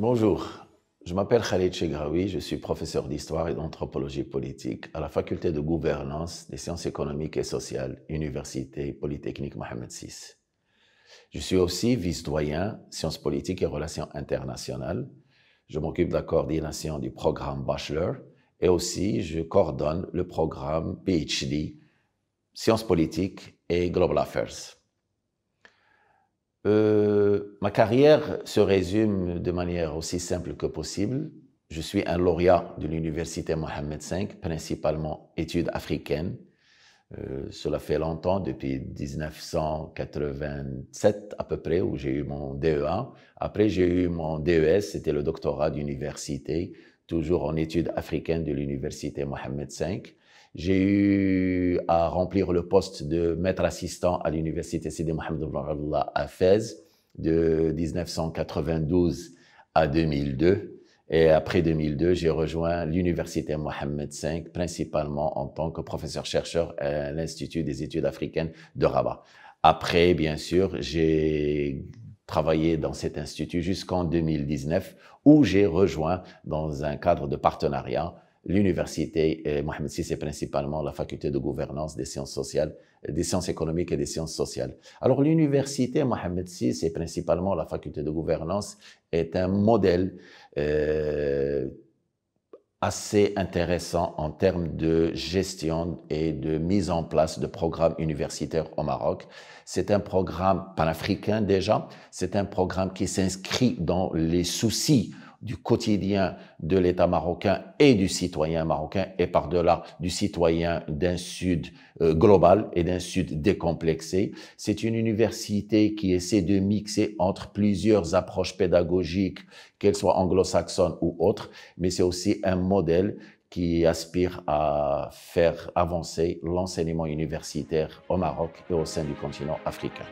Bonjour, je m'appelle Khalid Chegraoui, je suis professeur d'histoire et d'anthropologie politique à la faculté de gouvernance des sciences économiques et sociales, Université Polytechnique Mohamed VI. Je suis aussi vice-doyen sciences politiques et relations internationales. Je m'occupe de la coordination du programme Bachelor et aussi je coordonne le programme PhD sciences politiques et global affairs. Euh, Ma carrière se résume de manière aussi simple que possible. Je suis un lauréat de l'université Mohamed V, principalement études africaines. Euh, cela fait longtemps, depuis 1987 à peu près, où j'ai eu mon DEA. Après, j'ai eu mon DES, c'était le doctorat d'université, toujours en études africaines de l'université Mohamed V. J'ai eu à remplir le poste de maître assistant à l'université Sidi Mohamed à Fès de 1992 à 2002. Et après 2002, j'ai rejoint l'Université Mohamed V, principalement en tant que professeur-chercheur à l'Institut des études africaines de Rabat. Après, bien sûr, j'ai travaillé dans cet institut jusqu'en 2019, où j'ai rejoint, dans un cadre de partenariat, l'université euh, Mohamed VI est principalement la faculté de gouvernance des sciences sociales, euh, des sciences économiques et des sciences sociales. Alors l'université Mohamed VI c'est principalement la faculté de gouvernance est un modèle euh, assez intéressant en termes de gestion et de mise en place de programmes universitaires au Maroc. C'est un programme panafricain déjà, c'est un programme qui s'inscrit dans les soucis du quotidien de l'État marocain et du citoyen marocain et par-delà du citoyen d'un Sud euh, global et d'un Sud décomplexé. C'est une université qui essaie de mixer entre plusieurs approches pédagogiques, qu'elles soient anglo-saxonnes ou autres, mais c'est aussi un modèle qui aspire à faire avancer l'enseignement universitaire au Maroc et au sein du continent africain.